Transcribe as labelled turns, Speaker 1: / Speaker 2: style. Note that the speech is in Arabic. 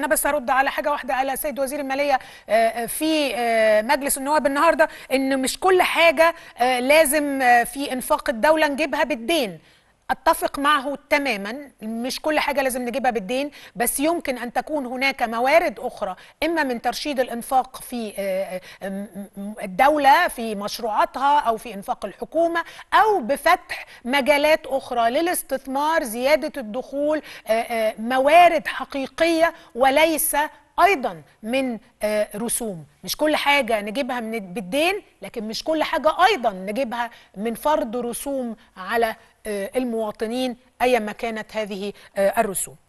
Speaker 1: أنا بس هرد على حاجة واحدة على السيد وزير المالية آه، آه، في آه، مجلس النواب النهاردة إن مش كل حاجة لازم في إنفاق الدولة نجيبها بالدين اتفق معه تماما مش كل حاجه لازم نجيبها بالدين بس يمكن ان تكون هناك موارد اخرى اما من ترشيد الانفاق في آه، آه، الدوله في مشروعاتها او في انفاق الحكومه او بفتح مجالات اخرى للاستثمار زياده الدخول آه، موارد حقيقيه وليس ايضا من آه، رسوم مش كل حاجه نجيبها من بالدين لكن مش كل حاجه ايضا نجيبها من فرض رسوم على آه، المواطنين ايا ما كانت هذه آه، الرسوم